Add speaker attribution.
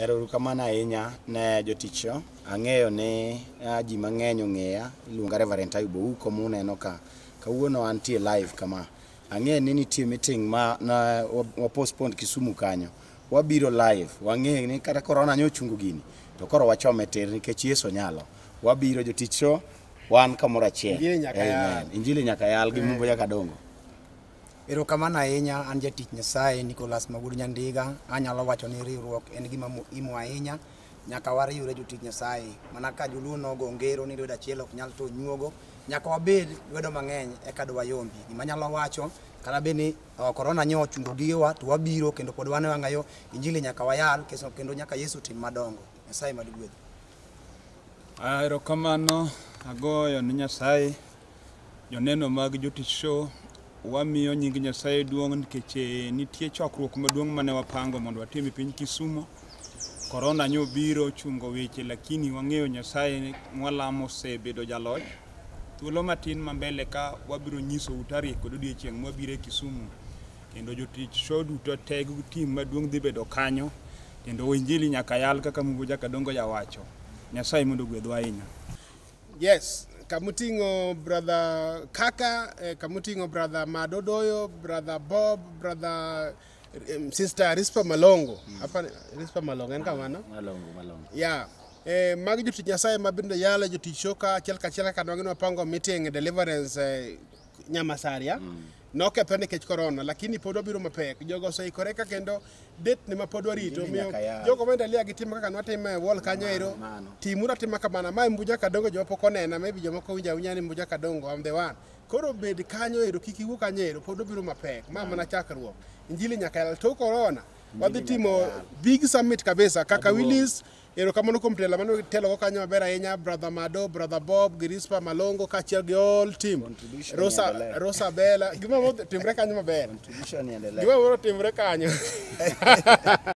Speaker 1: Ero ahinya ne jotichwa. Ang'eyo ni ji mang'eny ong'eya, iluonga Reverend Ayub Ouko muneno ka. Kawuono antie live kama. Ang'e ni nitie meeting ma na wapostpone Kisumu kanyo. Wabiro live, wang'e ni kata corona nyo chungu gini, to koro wachome tir nikech Yesu nyalo. Wabiro jotichwa, wan kamoro achiel. Injili nyaka yal. Injili nyaka yal gi mumbo nyaka dongo.
Speaker 2: Erokamano ahinya an jatich Nyasaye Nicholas Magud Nyandiga. Anyalo wacho ni riwruok en gima muhimu ahinya. Nyaka wariwre jotich Nyasaye. Mana ka Joluo nogo ngero ni lwedo achiel ok nyal tony nyuogo, nyaka wabed lwedo mang'eny eka dwayombi. Gima nyalo wacho kata bed ni uh, corona nyo ochungo gigewa to wabiro kendo pod wan e wang'ayo injili nyaka wayal keso, kendo nyaka Yesu tim madongo. Nyasaye mad gweth.
Speaker 3: Erokamano agoyo ni Nyasaye joneno mag jotich show wamiyo nying Nyasaye duong' nikech eh, nitie chokruok maduong' mane wapango mondo watim e piny Kisumo. Corona nyo biro chungo weche lakini wang'eyo Nyasaye mwalamo osebedo jaloch. Thuolo matin ma mbele ka wabiro nyiso utari kod odiochieng' mwabiro e Kisumu. Kendo jotich sho duto teg tim maduong' dhi bedo kanyo. Kendo injili nyaka yal kaka Mungu jakadongo yawacho. Nyasaye mondo gwedhwa ahinya.
Speaker 4: Yes. kamutingo brother Kaka, eh, kamutingo brother Madodoyo, brother Bob, brother um, sister Rispa Malongo. Mm. Apa Rispa Malongo en kamano?
Speaker 1: Malongo, Malongo.
Speaker 4: Yeah. Eh, mag jotich Nyasaye mabinde yala jotich shoka achiel kachiel kanoginwapango meeting deliverance eh, Nyamasaria mm. nokethore nikech korona lakini pod obiro mapek jogo oseikore ka kendo detni ma pod warito omiyo jogo maendelea gitimo kaka nwatime e wol kanyo ero timuru atima kamana mae mbuja kadongo joma pok onena maybe jomoko winja awinya ni mbuja kadongo am the one koro bed kanyo ero kik iwuo kanyo ero pod obiro mapek ma mana chakruok injili nyaka yal tok korona wadhi timo big summit kabisa kaka willis Adul. erokamano kuom telo mane telogo kanyo maber ahinya brother mado brother bob girispa malongo kaachiel gi all team rosa, rosa bela gimamoro timre kanyo maber gimamoro timre kanyo